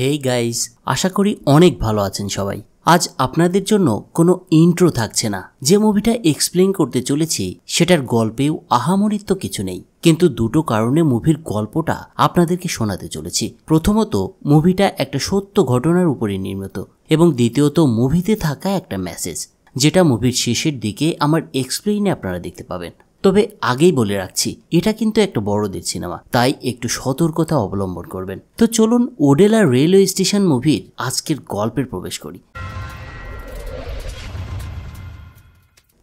hey guys আশা করি অনেক ভালো আছেন সবাই আজ আপনাদের জন্য কোনো ইন্ট্রো থাকছে না যে মুভিটা এক্সপ্লেন করতে চলেছি সেটার গল্পেও আহামরিত্ব কিছু নেই কিন্তু দুটো কারণে মুভির গল্পটা আপনাদেরকে শোনাতে চলেছি প্রথমত মুভিটা একটা সত্য ঘটনার উপরে নির্মিত এবং দ্বিতীয়ত মুভিতে থাকা একটা মেসেজ যেটা মুভির শেষের দিকে আমার এক্সপ্লেইনে আপনারা দেখতে পাবেন তবে আগেই বলে রাখছি এটা কিন্তু একটা বড়দের সিনেমা তাই একটু সতর্কতা অবলম্বন করবেন তো চলুন ওডেলা রেলওয়ে স্টেশন মুভির আজকের গল্পের প্রবেশ করি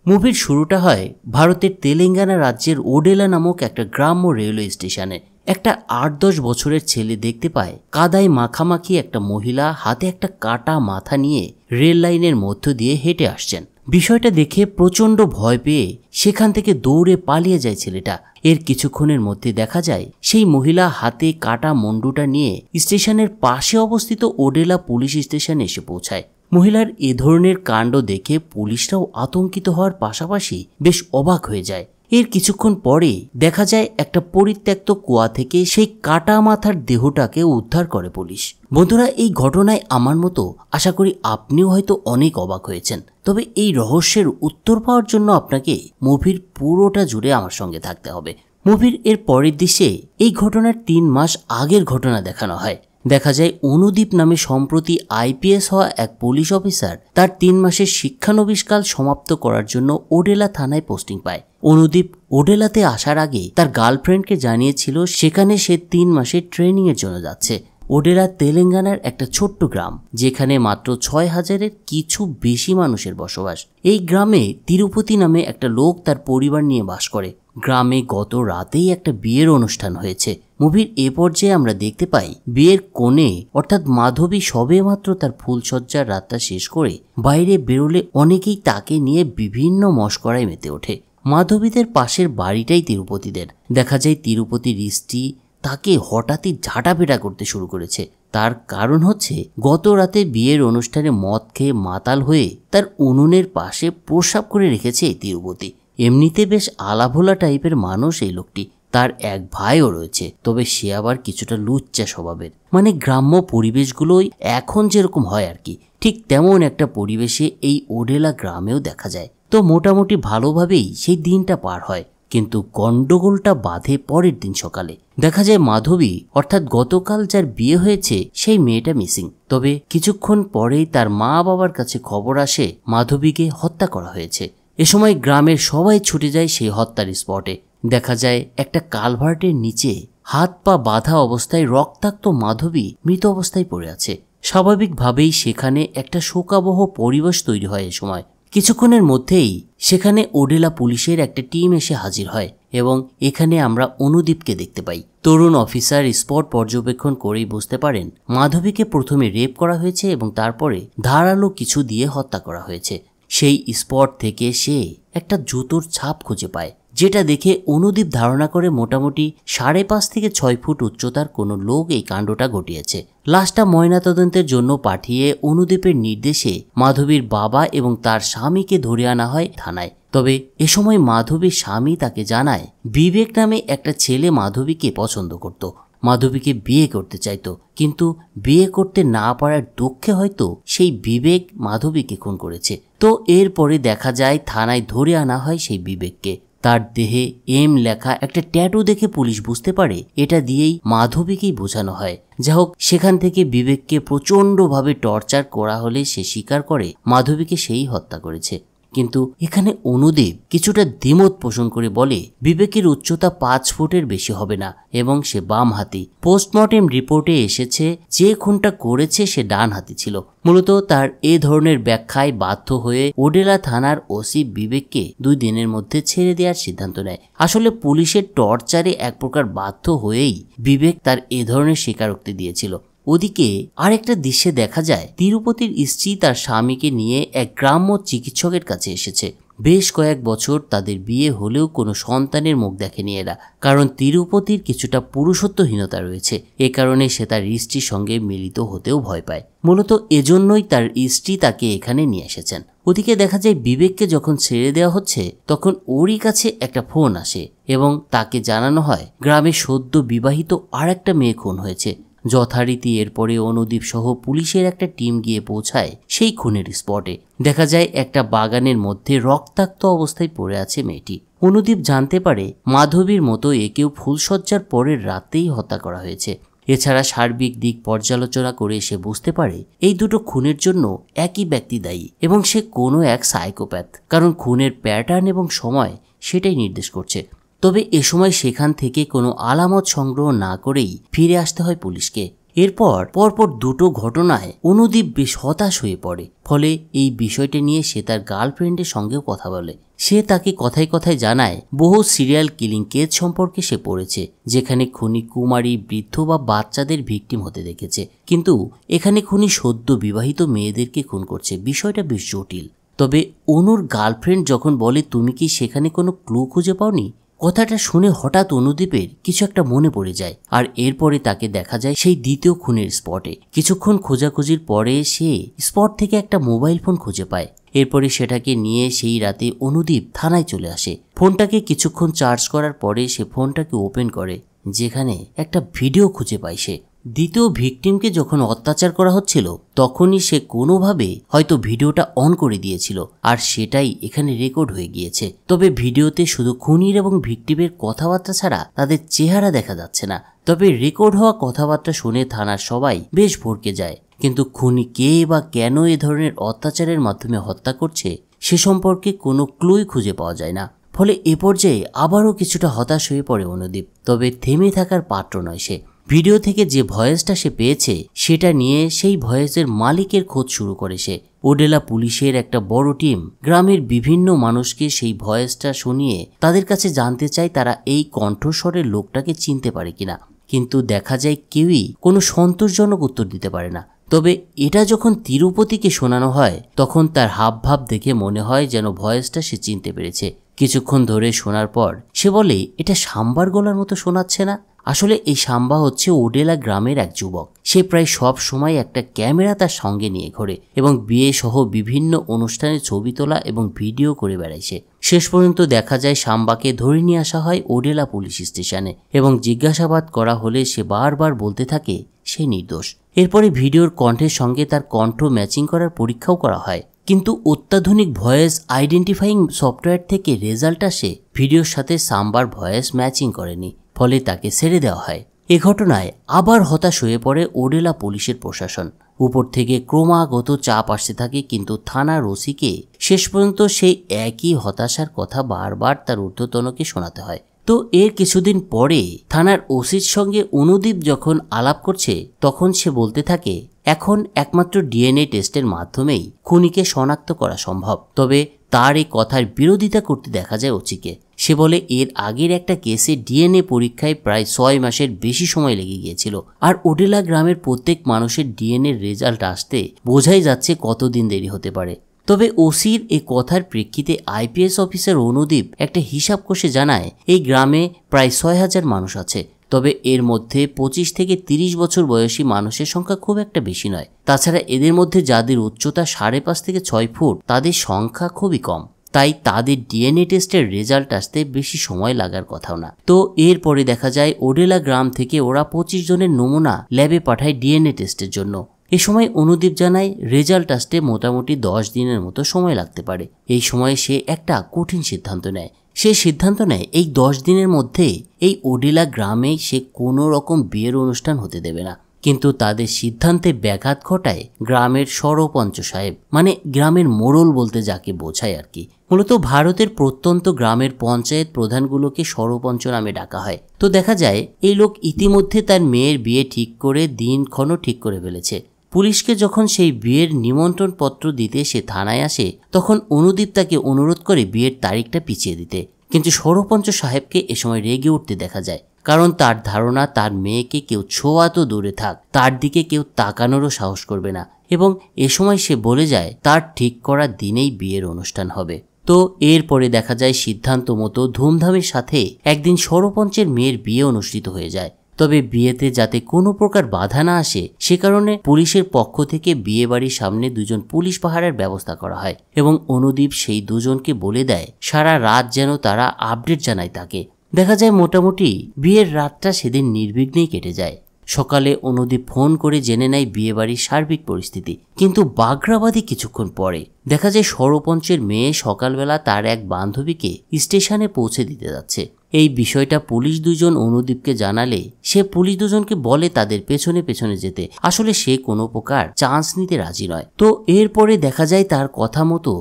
মুভির শুরুটা হয় ভারতের তেলেঙ্গানা রাজ্যের ওডেলা নামক একটা গ্রাম্য রেলওয়ে স্টেশনে একটা আট দশ বছরের ছেলে দেখতে পায় কাদায় মাখামাখি একটা মহিলা হাতে একটা কাটা মাথা নিয়ে রেল লাইনের মধ্য দিয়ে হেঁটে আসছেন বিষয়টা দেখে প্রচণ্ড ভয় পেয়ে সেখান থেকে দৌড়ে পালিয়ে যায় ছেলেটা এর কিছুক্ষণের মধ্যে দেখা যায় সেই মহিলা হাতে কাটা মন্ডুটা নিয়ে স্টেশনের পাশে অবস্থিত ওডেলা পুলিশ স্টেশনে এসে পৌঁছায় মহিলার এ ধরনের কাণ্ড দেখে পুলিশরাও আতঙ্কিত হওয়ার পাশাপাশি বেশ অবাক হয়ে যায় এর কিছুক্ষণ পরে দেখা যায় একটা পরিত্যক্ত কুয়া থেকে সেই কাটা মাথার দেহটাকে উদ্ধার করে পুলিশ বন্ধুরা এই ঘটনায় আমার মতো আশা করি আপনিও হয়তো অনেক অবাক হয়েছেন তবে এই রহস্যের উত্তর পাওয়ার জন্য আপনাকে মুভির পুরোটা জুড়ে আমার সঙ্গে থাকতে হবে মুভির এর পরের দৃশ্যে এই ঘটনার তিন মাস আগের ঘটনা দেখানো হয় দেখা যায় অনুদীপ নামে সম্প্রতি আইপিএস হওয়া এক পুলিশ অফিসার তার তিন মাসের শিক্ষানবিষ্কাল সমাপ্ত করার জন্য ওডেলা থানায় পোস্টিং পায় অনুদীপ ওডেলাতে আসার আগে তার গার্লফ্রেন্ডকে জানিয়েছিল সেখানে সে তিন মাসের ট্রেনিংয়ের জন্য যাচ্ছে ওডেলা তেলেঙ্গানার একটা ছোট্ট গ্রাম যেখানে মাত্র ছয় হাজারের কিছু বেশি মানুষের বসবাস এই গ্রামে তিরুপতি নামে একটা লোক তার পরিবার নিয়ে বাস করে গ্রামে গত রাতেই একটা বিয়ের অনুষ্ঠান হয়েছে মুভির এ পর্যায়ে আমরা দেখতে পাই বিয়ের কোণে অর্থাৎ মাধবী সবে মাত্র তার ফুলসজ্জার রাতটা শেষ করে বাইরে বেরোলে অনেকেই তাকে নিয়ে বিভিন্ন মস্করায় মেতে ওঠে মাধবীদের পাশের বাড়িটাই তিরুপতিদের দেখা যায় তিরুপতির স্ত্রী তাকে হঠাৎই ঝাঁটাপেটা করতে শুরু করেছে তার কারণ হচ্ছে গত রাতে বিয়ের অনুষ্ঠানে মদ খেয়ে মাতাল হয়ে তার উনুনের পাশে প্রসাব করে রেখেছে এই তিরুপতি এমনিতে বেশ আলাভোলা টাইপের মানুষ এই লোকটি তার এক ভাইও রয়েছে তবে সে আবার কিছুটা লুচ্চা স্বভাবের মানে গ্রাম্য পরিবেশগুলোই এখন যেরকম হয় আর কি ঠিক তেমন একটা পরিবেশে এই ওডেলা গ্রামেও দেখা যায় তো মোটামুটি ভালোভাবেই সেই দিনটা পার হয় কিন্তু গণ্ডগোলটা বাঁধে পরের দিন সকালে দেখা যায় মাধবী অর্থাৎ গতকাল যার বিয়ে হয়েছে সেই মেয়েটা মিসিং তবে কিছুক্ষণ পরেই তার মা বাবার কাছে খবর আসে মাধবীকে হত্যা করা হয়েছে এ সময় গ্রামের সবাই ছুটে যায় সেই হত্যার স্পটে দেখা যায় একটা কালভার্টের নিচে হাত পা বাঁধা অবস্থায় রক্তাক্ত মাধবী মৃত অবস্থায় পড়ে আছে স্বাভাবিকভাবেই সেখানে একটা শোকাবহ পরিবেশ তৈরি হয় এ সময় কিছুক্ষণের মধ্যেই সেখানে ওডেলা পুলিশের একটা টিম এসে হাজির হয় এবং এখানে আমরা অনুদীপকে দেখতে পাই তরুণ অফিসার স্পট পর্যবেক্ষণ করেই বুঝতে পারেন মাধবীকে প্রথমে রেপ করা হয়েছে এবং তারপরে ধারালো কিছু দিয়ে হত্যা করা হয়েছে সেই স্পট থেকে সে একটা জুতোর ছাপ খুঁজে পায় যেটা দেখে অনুদীপ ধারণা করে মোটামুটি সাড়ে পাঁচ থেকে ছয় ফুট উচ্চতার কোনো লোক এই কাণ্ডটা ঘটিয়েছে লাশটা ময়নাতদন্তের জন্য পাঠিয়ে অনুদীপের নির্দেশে মাধবীর বাবা এবং তার স্বামীকে ধরে আনা হয় থানায় তবে এ সময় মাধবীর স্বামী তাকে জানায় বিবেক নামে একটা ছেলে মাধবীকে পছন্দ করত মাধবীকে বিয়ে করতে চাইতো কিন্তু বিয়ে করতে না পারার দুঃখে হয়তো সেই বিবেক মাধবীকে খুন করেছে তো এরপরে দেখা যায় থানায় ধরে আনা হয় সেই বিবেককে তার দেহে এম লেখা একটা ট্যাটু দেখে পুলিশ বুঝতে পারে এটা দিয়েই মাধবীকেই বোঝানো হয় যা হোক সেখান থেকে বিবেককে প্রচণ্ডভাবে টর্চার করা হলে সে স্বীকার করে মাধবীকে সেই হত্যা করেছে কিন্তু এখানে অনুদেব কিছুটা দ্বিমত পোষণ করে বলে বিবেকের উচ্চতা পাঁচ ফুটের বেশি হবে না এবং সে বাম হাতি পোস্টমর্টেম রিপোর্টে এসেছে যে খুনটা করেছে সে ডান হাতি ছিল মূলত তার এ ধরনের ব্যাখ্যায় বাধ্য হয়ে ওডেলা থানার ওসি বিবেককে দুই দিনের মধ্যে ছেড়ে দেওয়ার সিদ্ধান্ত নেয় আসলে পুলিশের টর্চারে এক প্রকার বাধ্য হয়েই বিবেক তার এ ধরনের স্বীকারোক্তি দিয়েছিল ওদিকে আরেকটা দৃশ্যে দেখা যায় তিরুপতির স্ত্রী তার স্বামীকে নিয়ে এক গ্রাম্য চিকিৎসকের কাছে এসেছে বেশ কয়েক বছর তাদের বিয়ে হলেও কোনো সন্তানের মুখ দেখেনি এরা কারণ তিরুপতির কিছুটা পুরুষত্বহীনতা রয়েছে এ কারণে সে তার স্ত্রীর সঙ্গে মিলিত হতেও ভয় পায় মূলত এজন্যই তার স্ত্রী তাকে এখানে নিয়ে এসেছেন ওদিকে দেখা যায় বিবেককে যখন ছেড়ে দেওয়া হচ্ছে তখন ওরই কাছে একটা ফোন আসে এবং তাকে জানানো হয় গ্রামে সদ্য বিবাহিত আর একটা মেয়ে খুন হয়েছে যথারীতি এরপরে অনুদীপ সহ পুলিশের একটা টিম গিয়ে পৌঁছায় সেই খুনের স্পটে দেখা যায় একটা বাগানের মধ্যে রক্তাক্ত অবস্থায় পড়ে আছে মেয়েটি অনুদীপ জানতে পারে মাধবীর মতো একেও ফুলসজ্জার পরের রাতেই হত্যা করা হয়েছে এছাড়া সার্বিক দিক পর্যালোচনা করে সে বুঝতে পারে এই দুটো খুনের জন্য একই ব্যক্তি দায়ী এবং সে কোনো এক সাইকোপ্যাথ কারণ খুনের প্যাটার্ন এবং সময় সেটাই নির্দেশ করছে তবে এ সময় সেখান থেকে কোনো আলামত সংগ্রহ না করেই ফিরে আসতে হয় পুলিশকে এরপর পরপর দুটো ঘটনায় অনুদীপ বেশ হতাশ হয়ে পড়ে ফলে এই বিষয়টি নিয়ে সে তার গার্লফ্রেন্ডের সঙ্গেও কথা বলে সে তাকে কথায় কথায় জানায় বহু সিরিয়াল কিলিং কেস সম্পর্কে সে পড়েছে যেখানে খুনি কুমারী বৃদ্ধ বা বাচ্চাদের ভিকটিম হতে দেখেছে কিন্তু এখানে খুনি সদ্য বিবাহিত মেয়েদেরকে খুন করছে বিষয়টা বেশ জটিল তবে অনুর গার্লফ্রেন্ড যখন বলে তুমি কি সেখানে কোনো ক্লু খুঁজে পাওনি কথাটা শুনে হঠাৎ অনুদীপের কিছু একটা মনে পড়ে যায় আর এরপরে তাকে দেখা যায় সেই দ্বিতীয় খুনের স্পটে কিছুক্ষণ খোঁজাখুঁজির পরে সে স্পট থেকে একটা মোবাইল ফোন খুঁজে পায় এরপরে সেটাকে নিয়ে সেই রাতে অনুদীপ থানায় চলে আসে ফোনটাকে কিছুক্ষণ চার্জ করার পরে সে ফোনটাকে ওপেন করে যেখানে একটা ভিডিও খুঁজে পায় সে দ্বিতীয় ভিকটিমকে যখন অত্যাচার করা হচ্ছিল তখনই সে কোনোভাবে হয়তো ভিডিওটা অন করে দিয়েছিল আর সেটাই এখানে রেকর্ড হয়ে গিয়েছে তবে ভিডিওতে শুধু খুনির এবং ভিকটিমের কথাবার্তা ছাড়া তাদের চেহারা দেখা যাচ্ছে না তবে রেকর্ড হওয়া কথাবার্তা শুনে থানার সবাই বেশ ভরকে যায় কিন্তু খুনি কে বা কেন এ ধরনের অত্যাচারের মাধ্যমে হত্যা করছে সে সম্পর্কে কোনো ক্লুই খুঁজে পাওয়া যায় না ফলে এ পর্যায়ে আবারও কিছুটা হতাশ হয়ে পড়ে অনুদীপ তবে থেমে থাকার পাত্র নয় সে ভিডিও থেকে যে ভয়েসটা সে পেয়েছে সেটা নিয়ে সেই ভয়েসের মালিকের খোঁজ শুরু করে সে ওডেলা পুলিশের একটা বড় টিম গ্রামের বিভিন্ন মানুষকে সেই ভয়েসটা শুনিয়ে তাদের কাছে জানতে চায় তারা এই কণ্ঠস্বরের লোকটাকে চিনতে পারে কিনা কিন্তু দেখা যায় কেউই কোনো সন্তোষজনক উত্তর দিতে পারে না তবে এটা যখন তিরুপতিকে শোনানো হয় তখন তার হাবভাব দেখে মনে হয় যেন ভয়েসটা সে চিনতে পেরেছে কিছুক্ষণ ধরে শোনার পর সে বলে এটা সাম্বার গলার মতো শোনাচ্ছে না আসলে এই সাম্বা হচ্ছে ওডেলা গ্রামের এক যুবক সে প্রায় সব সময় একটা ক্যামেরা তার সঙ্গে নিয়ে ঘোরে এবং বিয়ে সহ বিভিন্ন অনুষ্ঠানে ছবি তোলা এবং ভিডিও করে বেড়াইছে শেষ পর্যন্ত দেখা যায় সাম্বাকে ধরে নিয়ে আসা হয় ওডেলা পুলিশ স্টেশনে এবং জিজ্ঞাসাবাদ করা হলে সে বারবার বলতে থাকে সে নির্দোষ এরপরে ভিডিওর কণ্ঠের সঙ্গে তার কণ্ঠ ম্যাচিং করার পরীক্ষাও করা হয় কিন্তু অত্যাধুনিক ভয়েস আইডেন্টিফাইং সফটওয়্যার থেকে রেজাল্ট আসে ভিডিওর সাথে সাম্বার ভয়েস ম্যাচিং করেনি ফলে তাকে ছেড়ে দেওয়া হয় এ ঘটনায় আবার হতাশ হয়ে পড়ে ওডেলা পুলিশের প্রশাসন উপর থেকে ক্রমাগত চাপ আসতে থাকে কিন্তু থানা রসিকে শেষ পর্যন্ত সেই একই হতাশার কথা বারবার তার ঊর্ধ্বতনকে শোনাতে হয় তো এর কিছুদিন পরে থানার ওসির সঙ্গে অনুদীপ যখন আলাপ করছে তখন সে বলতে থাকে এখন একমাত্র ডিএনএ টেস্টের মাধ্যমেই খুনিকে শনাক্ত করা সম্ভব তবে তার এই কথার বিরোধিতা করতে দেখা যায় ওচিকে সে বলে এর আগের একটা কেসে ডিএনএ পরীক্ষায় প্রায় ছয় মাসের বেশি সময় লেগে গিয়েছিল আর ওডেলা গ্রামের প্রত্যেক মানুষের ডিএনএ রেজাল্ট আসতে বোঝাই যাচ্ছে কতদিন দেরি হতে পারে তবে ওসির এ কথার প্রেক্ষিতে আইপিএস অফিসার অনুদীপ একটা হিসাব কষে জানায় এই গ্রামে প্রায় ছয় হাজার মানুষ আছে তবে এর মধ্যে পঁচিশ থেকে তিরিশ বছর বয়সী মানুষের সংখ্যা খুব একটা বেশি নয় তাছাড়া এদের মধ্যে যাদের উচ্চতা সাড়ে পাঁচ থেকে ছয় ফুট তাদের সংখ্যা খুবই কম তাই তাদের ডিএনএ টেস্টের রেজাল্ট আসতে বেশি সময় লাগার কথাও না তো এরপরে দেখা যায় ওডেলা গ্রাম থেকে ওরা পঁচিশ জনের নমুনা ল্যাবে পাঠায় ডিএনএ টেস্টের জন্য এ সময় অনুদীপ জানায় রেজাল্ট আসতে মোটামুটি দশ দিনের মতো সময় লাগতে পারে এই সময়ে সে একটা কঠিন সিদ্ধান্ত নেয় সে সিদ্ধান্ত নেয় এই দশ দিনের মধ্যে এই ওডিলা গ্রামে সে কোনো রকম বিয়ের অনুষ্ঠান হতে দেবে না কিন্তু তাদের সিদ্ধান্তে ব্যাঘাত ঘটায় গ্রামের সরপঞ্চ সাহেব মানে গ্রামের মোড়ল বলতে যাকে বোঝায় আর কি মূলত ভারতের প্রত্যন্ত গ্রামের পঞ্চায়েত প্রধানগুলোকে সরপঞ্চ নামে ডাকা হয় তো দেখা যায় এই লোক ইতিমধ্যে তার মেয়ের বিয়ে ঠিক করে দিনক্ষণও ঠিক করে ফেলেছে পুলিশকে যখন সেই বিয়ের নিমন্ত্রণ পত্র দিতে সে থানায় আসে তখন অনুদীপ তাকে অনুরোধ করে বিয়ের তারিখটা পিছিয়ে দিতে কিন্তু সরপঞ্চ সাহেবকে এ সময় রেগে উঠতে দেখা যায় কারণ তার ধারণা তার মেয়েকে কেউ ছোঁয়া তো দূরে থাক তার দিকে কেউ তাকানোরও সাহস করবে না এবং এ সময় সে বলে যায় তার ঠিক করা দিনেই বিয়ের অনুষ্ঠান হবে তো এরপরে দেখা যায় সিদ্ধান্ত মতো ধুমধামের সাথে একদিন সৌরপঞ্চের মেয়ের বিয়ে অনুষ্ঠিত হয়ে যায় তবে বিয়েতে যাতে কোনো প্রকার বাধা না আসে সে কারণে পুলিশের পক্ষ থেকে বিয়ে বাড়ির সামনে দুজন পুলিশ পাহারার ব্যবস্থা করা হয় এবং অনুদীপ সেই দুজনকে বলে দেয় সারা রাত যেন তারা আপডেট জানায় তাকে দেখা যায় মোটামুটি বিয়ের রাতটা সেদিন নির্বিঘ্নেই কেটে যায় সকালে অনুদীপ ফোন করে জেনে নেয় বিয়েবাড়ির সার্বিক পরিস্থিতি কিন্তু বাগরাবাদে কিছুক্ষণ পরে দেখা যায় সরপঞ্চের মেয়ে সকালবেলা তার এক বান্ধবীকে স্টেশনে পৌঁছে দিতে যাচ্ছে এই বিষয়টা পুলিশ দুজন অনুদীপকে জানালে সে পুলিশ দুজনকে বলে তাদের পেছনে পেছনে যেতে আসলে সে কোনো প্রকার চান্স নিতে রাজি নয় তো এরপরে দেখা যায় তার কথা মতো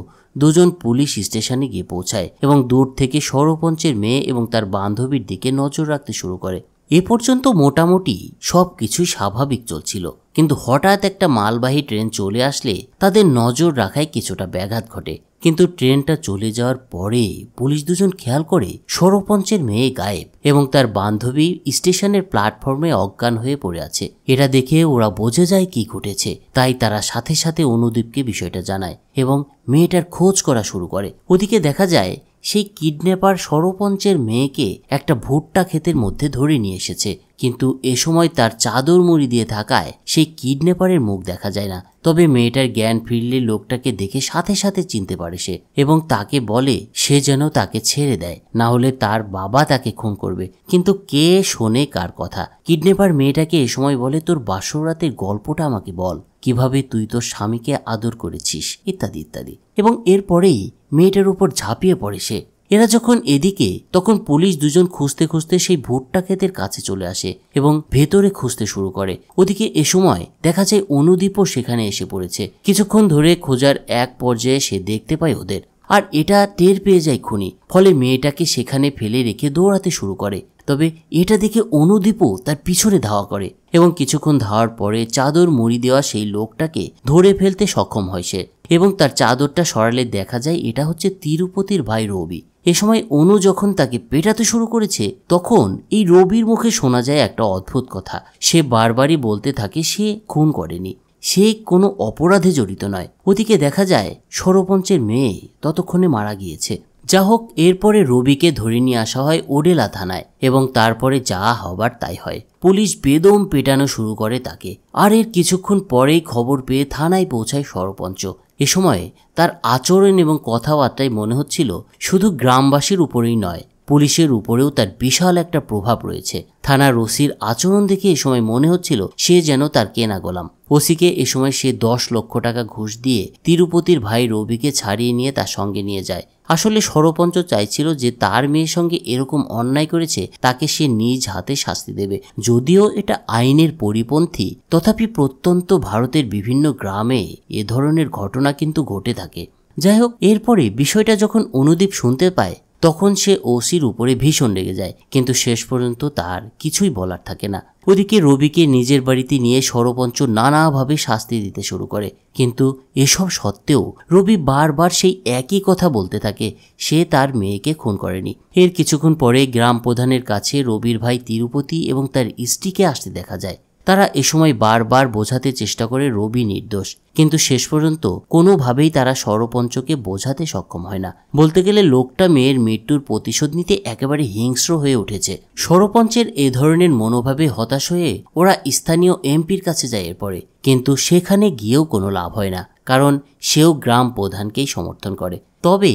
দুজন পুলিশ স্টেশনে গিয়ে পৌঁছায় এবং দূর থেকে সরপঞ্চের মেয়ে এবং তার বান্ধবীর দিকে নজর রাখতে শুরু করে এ পর্যন্ত মোটামুটি সব কিছুই স্বাভাবিক চলছিল কিন্তু হঠাৎ একটা মালবাহী ট্রেন চলে আসলে তাদের নজর রাখায় কিছুটা ব্যাঘাত ঘটে কিন্তু ট্রেনটা চলে যাওয়ার পরে পুলিশ দুজন খেয়াল করে সরপঞ্চের মেয়ে গায়েব এবং তার বান্ধবী স্টেশনের প্ল্যাটফর্মে অজ্ঞান হয়ে পড়ে আছে এটা দেখে ওরা বোঝে যায় কি ঘটেছে তাই তারা সাথে সাথে অনুদীপকে বিষয়টা জানায় এবং মেয়েটার খোঁজ করা শুরু করে ওদিকে দেখা যায় সেই কিডন্যাপার সরপঞ্চের মেয়েকে একটা ভুট্টা ক্ষেতের মধ্যে ধরে নিয়ে এসেছে কিন্তু এ সময় তার চাদর মুড়ি দিয়ে থাকায় সেই কিডন্যাপারের মুখ দেখা যায় না তবে মেয়েটার জ্ঞান ফিরলে লোকটাকে দেখে সাথে সাথে চিনতে পারে সে এবং তাকে বলে সে যেন তাকে ছেড়ে দেয় না হলে তার বাবা তাকে খুন করবে কিন্তু কে শোনে কার কথা কিডনেপার মেয়েটাকে এ সময় বলে তোর বাসরাতের গল্পটা আমাকে বল কিভাবে তুই তোর স্বামীকে আদর করেছিস ইত্যাদি ইত্যাদি এবং এরপরেই মেয়েটার উপর ঝাঁপিয়ে পড়ে সে এরা যখন এদিকে তখন পুলিশ দুজন খুঁজতে খুঁজতে সেই ভুট্টা ক্ষেতের কাছে চলে আসে এবং ভেতরে খুঁজতে শুরু করে ওদিকে এ সময় দেখা যায় অনুদীপও সেখানে এসে পড়েছে কিছুক্ষণ ধরে খোঁজার এক পর্যায়ে সে দেখতে পায় ওদের আর এটা টের পেয়ে যায় খুনি ফলে মেয়েটাকে সেখানে ফেলে রেখে দৌড়াতে শুরু করে তবে এটা দেখে অনুদীপও তার পিছনে ধাওয়া করে এবং কিছুক্ষণ ধাওয়ার পরে চাদর মুড়ি দেওয়া সেই লোকটাকে ধরে ফেলতে সক্ষম হয় সে এবং তার চাদরটা সরালে দেখা যায় এটা হচ্ছে তিরুপতির ভাই রবি এ সময় অনু যখন তাকে পেটাতে শুরু করেছে তখন এই রবির মুখে শোনা যায় একটা অদ্ভুত কথা সে বারবারই বলতে থাকে সে খুন করেনি সে কোনো অপরাধে জড়িত নয় ওদিকে দেখা যায় সরপঞ্চের মেয়ে ততক্ষণে মারা গিয়েছে যা হোক এরপরে রবিকে ধরে নিয়ে আসা হয় ওডেলা থানায় এবং তারপরে যা হবার তাই হয় পুলিশ বেদম পেটানো শুরু করে তাকে আর এর কিছুক্ষণ পরেই খবর পেয়ে থানায় পৌঁছায় সরপঞ্চ এ সময়ে তার আচরণ এবং কথাবার্তায় মনে হচ্ছিল শুধু গ্রামবাসীর উপরেই নয় পুলিশের উপরেও তার বিশাল একটা প্রভাব রয়েছে থানার ওসির আচরণ দেখে এ সময় মনে হচ্ছিল সে যেন তার কেনা গোলাম ওসিকে এ সময় সে দশ লক্ষ টাকা ঘুষ দিয়ে তিরুপতির ভাই রবিকে ছাড়িয়ে নিয়ে তার সঙ্গে নিয়ে যায় আসলে সরপঞ্চ চাইছিল যে তার মেয়ের সঙ্গে এরকম অন্যায় করেছে তাকে সে নিজ হাতে শাস্তি দেবে যদিও এটা আইনের পরিপন্থী তথাপি প্রত্যন্ত ভারতের বিভিন্ন গ্রামে এ ধরনের ঘটনা কিন্তু ঘটে থাকে যাই হোক এরপরে বিষয়টা যখন অনুদীপ শুনতে পায় তখন সে ওসির উপরে ভীষণ রেগে যায় কিন্তু শেষ পর্যন্ত তার কিছুই বলার থাকে না ওদিকে রবিকে নিজের বাড়িতে নিয়ে সরপঞ্চ নানাভাবে শাস্তি দিতে শুরু করে কিন্তু এসব সত্ত্বেও রবি বারবার সেই একই কথা বলতে থাকে সে তার মেয়েকে খুন করেনি এর কিছুক্ষণ পরে গ্রাম প্রধানের কাছে রবির ভাই তিরুপতি এবং তার স্ত্রীকে আসতে দেখা যায় তারা এ সময় বারবার বোঝাতে চেষ্টা করে রবি নির্দোষ কিন্তু শেষ পর্যন্ত কোনোভাবেই তারা সরপঞ্চকে বোঝাতে সক্ষম হয় না বলতে গেলে লোকটা মেয়ের মৃত্যুর প্রতিশোধ নিতে একেবারে হিংস্র হয়ে উঠেছে সরপঞ্চের এ ধরনের মনোভাবে হতাশ হয়ে ওরা স্থানীয় এমপির কাছে যায় এরপরে কিন্তু সেখানে গিয়েও কোনো লাভ হয় না কারণ সেও গ্রাম প্রধানকেই সমর্থন করে তবে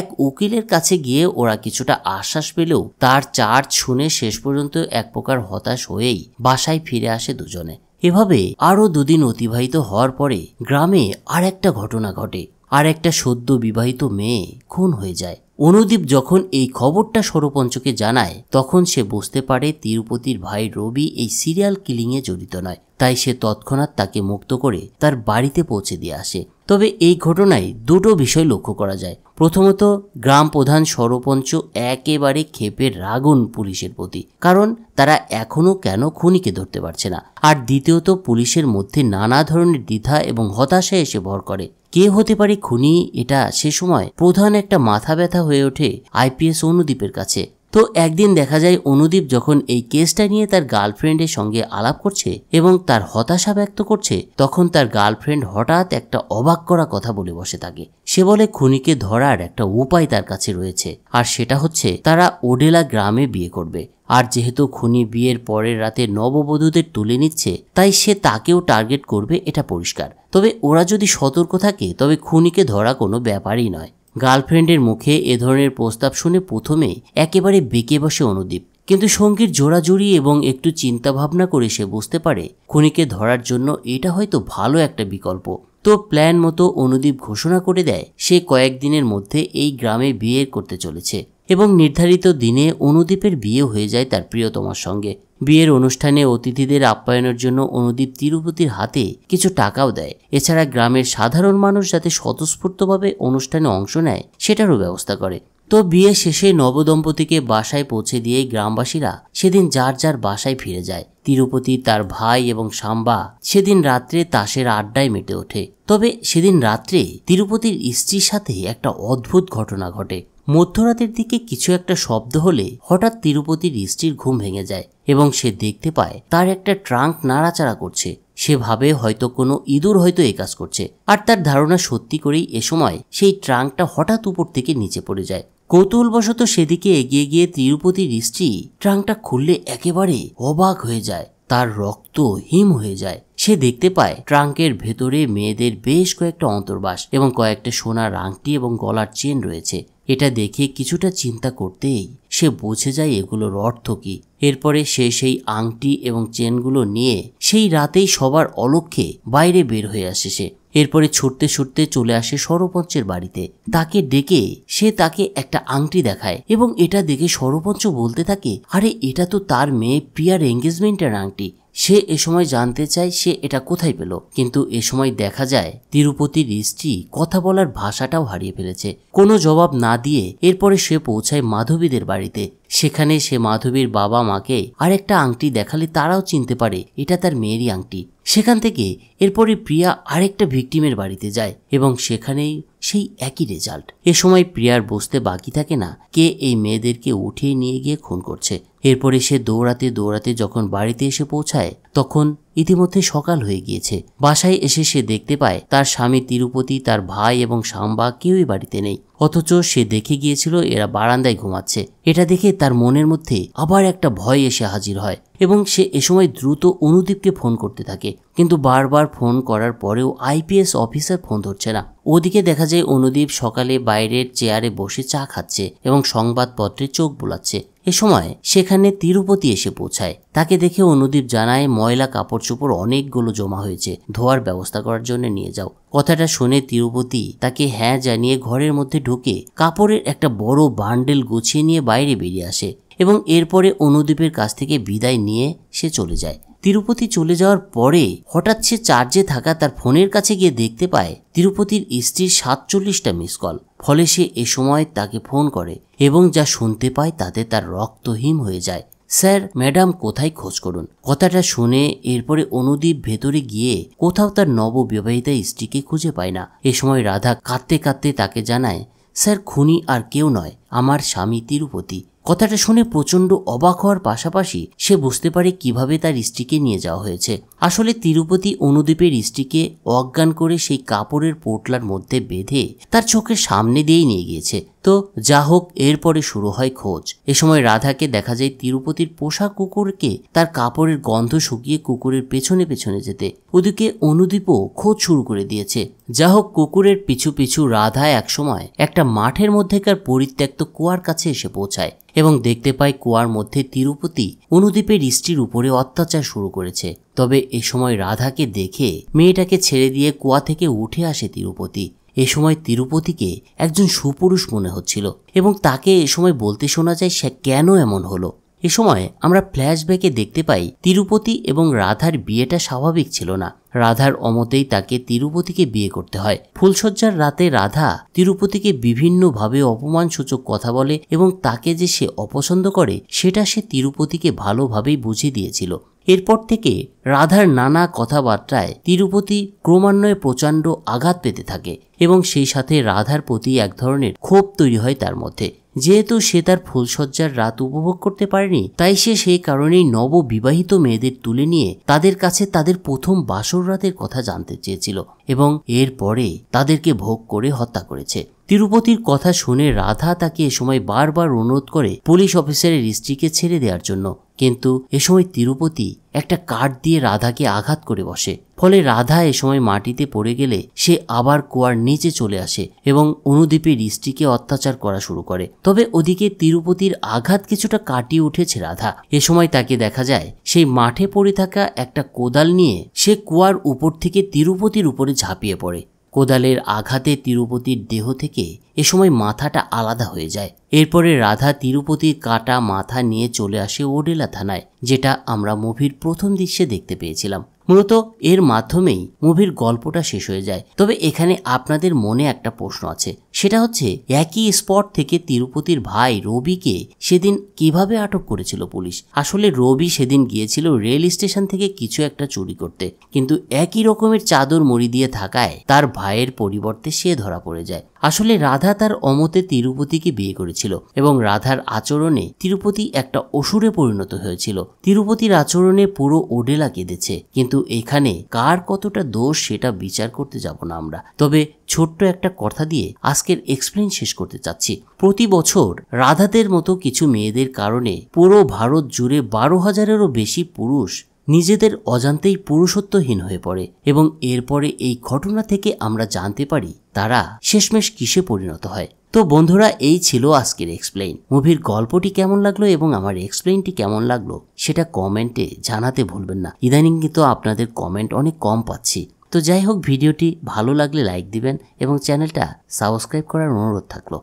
এক উকিলের কাছে গিয়ে ওরা কিছুটা আশ্বাস পেলেও তার চার্জ শুনে শেষ পর্যন্ত এক প্রকার হতাশ হয়েই বাসায় ফিরে আসে দুজনে এভাবে আরও দুদিন অতিবাহিত হওয়ার পরে গ্রামে আর একটা ঘটনা ঘটে আর একটা সদ্য বিবাহিত মেয়ে খুন হয়ে যায় অনুদীপ যখন এই খবরটা সরপঞ্চকে জানায় তখন সে বুঝতে পারে তিরুপতির ভাই রবি এই সিরিয়াল কিলিংয়ে জড়িত নয় তাই সে তৎক্ষণাৎ তাকে মুক্ত করে তার বাড়িতে পৌঁছে দিয়ে আসে তবে এই ঘটনায় দুটো বিষয় লক্ষ্য করা যায় প্রথমত গ্রাম প্রধান সরপঞ্চ একেবারে খেপে রাগুন পুলিশের প্রতি কারণ তারা এখনও কেন খুনিকে ধরতে পারছে না আর দ্বিতীয়ত পুলিশের মধ্যে নানা ধরনের দ্বিধা এবং হতাশা এসে ভর করে কে হতে পারে খুনি এটা সে সময় প্রধান একটা মাথা ব্যথা হয়ে ওঠে আইপিএস অনুদ্বীপের কাছে তো একদিন দেখা যায় অনুদীপ যখন এই কেসটা নিয়ে তার গার্লফ্রেন্ডের সঙ্গে আলাপ করছে এবং তার হতাশা ব্যক্ত করছে তখন তার গার্লফ্রেন্ড হঠাৎ একটা অবাক করা কথা বলে বসে থাকে সে বলে খুনিকে ধরার একটা উপায় তার কাছে রয়েছে আর সেটা হচ্ছে তারা ওডেলা গ্রামে বিয়ে করবে আর যেহেতু খুনি বিয়ের পরের রাতে নববধূদের তুলে নিচ্ছে তাই সে তাকেও টার্গেট করবে এটা পরিষ্কার তবে ওরা যদি সতর্ক থাকে তবে খুনিকে ধরা কোনো ব্যাপারই নয় গার্লফ্রেন্ডের মুখে এ ধরনের প্রস্তাব শুনে প্রথমে একেবারে বেঁকে বসে অনুদীপ কিন্তু সঙ্গীর জোড়াজুড়ি এবং একটু চিন্তা ভাবনা করে সে বুঝতে পারে খুনিকে ধরার জন্য এটা হয়তো ভালো একটা বিকল্প তো প্ল্যান মতো অনুদীপ ঘোষণা করে দেয় সে কয়েকদিনের মধ্যে এই গ্রামে বিয়ে করতে চলেছে এবং নির্ধারিত দিনে অনুদীপের বিয়ে হয়ে যায় তার প্রিয়তমার সঙ্গে বিয়ের অনুষ্ঠানে অতিথিদের আপ্যায়নের জন্য অনুদীপ তিরুপতির হাতে কিছু টাকাও দেয় এছাড়া গ্রামের সাধারণ মানুষ যাতে স্বতঃস্ফূর্তভাবে অনুষ্ঠানে অংশ নেয় সেটারও ব্যবস্থা করে তো বিয়ে শেষে নবদম্পতিকে বাসায় পৌঁছে দিয়ে গ্রামবাসীরা সেদিন যার যার বাসায় ফিরে যায় তিরুপতি তার ভাই এবং সাম্বা সেদিন রাত্রে তাসের আড্ডায় মেটে ওঠে তবে সেদিন রাত্রে তিরুপতির স্ত্রীর সাথে একটা অদ্ভুত ঘটনা ঘটে মধ্যরাতের দিকে কিছু একটা শব্দ হলে হঠাৎ তিরুপতির স্ত্রীর ঘুম ভেঙে যায় এবং সে দেখতে পায় তার একটা ট্রাঙ্ক নাড়াচাড়া করছে সে ভাবে হয়তো কোনো ইঁদুর হয়তো এ কাজ করছে আর তার ধারণা সত্যি করেই এ সময় সেই ট্রাঙ্কটা হঠাৎ উপর থেকে নিচে পড়ে যায় কৌতূহলবশত সেদিকে এগিয়ে গিয়ে তিরুপতির স্ত্রী ট্রাঙ্কটা খুললে একেবারে অবাক হয়ে যায় তার রক্ত হিম হয়ে যায় সে দেখতে পায় ট্রাঙ্কের ভেতরে মেয়েদের বেশ কয়েকটা অন্তর্বাস এবং কয়েকটা সোনার আংটি এবং গলার চেন রয়েছে এটা দেখে কিছুটা চিন্তা করতেই সে বুঝে যায় এগুলোর অর্থ কি এরপরে সে সেই আংটি এবং চেনগুলো নিয়ে সেই রাতেই সবার অলক্ষ্যে বাইরে বের হয়ে আসে সে এরপরে ছুটতে ছুটতে চলে আসে সরপঞ্চের বাড়িতে তাকে ডেকে সে তাকে একটা আংটি দেখায় এবং এটা দেখে সরপঞ্চ বলতে থাকে আরে এটা তো তার মেয়ে প্রিয়ার এঙ্গেজমেন্টের আংটি সে এ সময় জানতে চায় সে এটা কোথায় পেল কিন্তু এ সময় দেখা যায় তিরুপতির স্ত্রী কথা বলার ভাষাটাও হারিয়ে ফেলেছে কোনো জবাব না দিয়ে এরপরে সে পৌঁছায় মাধবীদের বাড়িতে সেখানে সে মাধবীর বাবা মাকে আরেকটা আংটি দেখালে তারাও চিনতে পারে এটা তার মেয়েরই আংটি সেখান থেকে এরপরে প্রিয়া আরেকটা ভিকটিমের বাড়িতে যায় এবং সেখানেই সেই একই রেজাল্ট এ সময় প্রিয়ার বসতে বাকি থাকে না কে এই মেয়েদেরকে উঠিয়ে নিয়ে গিয়ে খুন করছে এরপরে সে দৌড়াতে দৌড়াতে যখন বাড়িতে এসে পৌঁছায় তখন ইতিমধ্যে সকাল হয়ে গিয়েছে বাসায় এসে সে দেখতে পায় তার স্বামী তিরুপতি তার ভাই এবং সাম্বা কেউই বাড়িতে নেই অথচ সে দেখে গিয়েছিল এরা বারান্দায় ঘুমাচ্ছে এটা দেখে তার মনের মধ্যে আবার একটা ভয় এসে হাজির হয় এবং সে এ সময় দ্রুত অনুদীপকে ফোন করতে থাকে কিন্তু বারবার ফোন করার পরেও আইপিএস অফিসার ফোন ধরছে না ওদিকে দেখা যায় অনুদীপ সকালে বাইরের চেয়ারে বসে চা খাচ্ছে এবং সংবাদপত্রে চোখ বোলাচ্ছে এ সময় সেখানে তিরুপতি এসে পৌঁছায় তাকে দেখে অনুদীপ জানায় ময়লা কাপড় চোপড় অনেকগুলো জমা হয়েছে ধোয়ার ব্যবস্থা করার জন্য নিয়ে যাও কথাটা শুনে তিরুপতি তাকে হ্যাঁ জানিয়ে ঘরের মধ্যে ঢুকে কাপড়ের একটা বড় বান্ডেল গুছিয়ে নিয়ে বাইরে বেরিয়ে আসে এবং এরপরে অনুদ্বীপের কাছ থেকে বিদায় নিয়ে সে চলে যায় তিরুপতি চলে যাওয়ার পরে হঠাৎ সে চার্জে থাকা তার ফোনের কাছে গিয়ে দেখতে পায় তিরুপতির স্ত্রীর সাতচল্লিশটা মিস কল ফলে সে এ সময় তাকে ফোন করে এবং যা শুনতে পায় তাতে তার রক্তহীন হয়ে যায় স্যার ম্যাডাম কোথায় খোঁজ করুন কথাটা শুনে এরপরে অনুদীপ ভেতরে গিয়ে কোথাও তার নববিবাহিতা স্ত্রীকে খুঁজে পায় না এ সময় রাধা কাঁদতে কাঁদতে তাকে জানায় স্যার খুনি আর কেউ নয় আমার স্বামী তিরুপতি কথাটা শুনে প্রচণ্ড অবাক হওয়ার পাশাপাশি সে বুঝতে পারে কিভাবে তার স্ত্রীকে নিয়ে যাওয়া হয়েছে আসলে তিরুপতি অনুদ্বীপের স্ত্রীকে অজ্ঞান করে সেই কাপড়ের পোটলার মধ্যে বেঁধে তার চোখের সামনে দিয়েই নিয়ে গিয়েছে তো যা হোক এরপরে শুরু হয় খোঁজ এ সময় রাধাকে দেখা যায় তিরুপতির পোষা কুকুরকে তার কাপড়ের গন্ধ শুকিয়ে কুকুরের পেছনে পেছনে যেতে ওদিকে অনুদীপও খোঁজ শুরু করে দিয়েছে যা হোক কুকুরের পিছু পিছু রাধা একসময় একটা মাঠের মধ্যেকার পরিত্যক্ত কুয়ার কাছে এসে পৌঁছায় এবং দেখতে পায় কুয়ার মধ্যে তিরুপতি অনুদ্বীপের স্ত্রীর উপরে অত্যাচার শুরু করেছে তবে এ সময় রাধাকে দেখে মেয়েটাকে ছেড়ে দিয়ে কুয়া থেকে উঠে আসে তিরুপতি এ সময় তিরুপতিকে একজন সুপুরুষ মনে হচ্ছিল এবং তাকে এ সময় বলতে শোনা যায় সে কেন এমন হলো এ সময় আমরা ফ্ল্যাশব্যাকে দেখতে পাই তিরুপতি এবং রাধার বিয়েটা স্বাভাবিক ছিল না রাধার অমতেই তাকে তিরুপতিকে বিয়ে করতে হয় ফুলশয্যার রাতে রাধা তিরুপতিকে বিভিন্নভাবে অপমানসূচক কথা বলে এবং তাকে যে সে অপছন্দ করে সেটা সে তিরুপতিকে ভালোভাবেই বুঝিয়ে দিয়েছিল এরপর থেকে রাধার নানা কথাবার্তায় তিরুপতি ক্রমান্বয়ে প্রচণ্ড আঘাত পেতে থাকে এবং সেই সাথে রাধার প্রতি এক ধরনের ক্ষোভ তৈরি হয় তার মধ্যে যেহেতু সে তার ফুলসজ্জার রাত উপভোগ করতে পারেনি তাই সে সেই কারণেই নববিবাহিত মেয়েদের তুলে নিয়ে তাদের কাছে তাদের প্রথম বাসর রাতের কথা জানতে চেয়েছিল এবং এরপরে তাদেরকে ভোগ করে হত্যা করেছে তিরুপতির কথা শুনে রাধা তাকে এ সময় বারবার অনুরোধ করে পুলিশ অফিসারের স্ত্রীকে ছেড়ে দেওয়ার জন্য কিন্তু এ সময় তিরুপতি একটা কাঠ দিয়ে রাধাকে আঘাত করে বসে ফলে রাধা এ সময় মাটিতে পড়ে গেলে সে আবার কুয়ার নিচে চলে আসে এবং অনুদীপের স্ত্রীকে অত্যাচার করা শুরু করে তবে ওদিকে তিরুপতির আঘাত কিছুটা কাটিয়ে উঠেছে রাধা এ সময় তাকে দেখা যায় সেই মাঠে পড়ে থাকা একটা কোদাল নিয়ে সে কুয়ার উপর থেকে তিরুপতির উপরে ঝাঁপিয়ে পড়ে কোদালের আঘাতে তিরুপতির দেহ থেকে এ সময় মাথাটা আলাদা হয়ে যায় এরপরে রাধা তিরুপতির কাটা মাথা নিয়ে চলে আসে ওডেলা থানায় যেটা আমরা মুভির প্রথম দৃশ্যে দেখতে পেয়েছিলাম মূলত এর মাধ্যমেই মুভির গল্পটা শেষ হয়ে যায় তবে এখানে আপনাদের মনে একটা প্রশ্ন আছে সেটা হচ্ছে একই স্পট থেকে তিরুপতির ভাই রবিকে সেদিন কিভাবে আটক করেছিল পুলিশ আসলে রবি সেদিন গিয়েছিল রেল স্টেশন থেকে কিছু একটা চুরি করতে কিন্তু একই রকমের চাদর মরি দিয়ে থাকায় তার ভাইয়ের পরিবর্তে সে ধরা পড়ে যায় আসলে রাধা তার অমতে তিরুপতিকে বিয়ে করেছিল এবং রাধার আচরণে তিরুপতি একটা অসুরে পরিণত হয়েছিল তিরুপতির আচরণে পুরো ওডেলা কেঁদেছে কিন্তু এখানে কার কতটা দোষ সেটা বিচার করতে যাব না আমরা তবে ছোট্ট একটা কথা দিয়ে আজকের এক্সপ্লেন শেষ করতে চাচ্ছি প্রতি বছর রাধাদের মতো কিছু মেয়েদের কারণে পুরো ভারত জুড়ে বারো হাজারেরও বেশি পুরুষ নিজেদের অজান্তেই পুরুষত্বহীন হয়ে পড়ে এবং এরপরে এই ঘটনা থেকে আমরা জানতে পারি তারা শেষমেশ কিসে পরিণত হয় তো বন্ধুরা এই ছিল আজকের এক্সপ্লেন মুভির গল্পটি কেমন লাগলো এবং আমার এক্সপ্লেনটি কেমন লাগলো সেটা কমেন্টে জানাতে ভুলবেন না ইদানিং কিন্তু আপনাদের কমেন্ট অনেক কম পাচ্ছি তো যাই হোক ভিডিওটি ভালো লাগলে লাইক দিবেন এবং চ্যানেলটা সাবস্ক্রাইব করার অনুরোধ থাকলো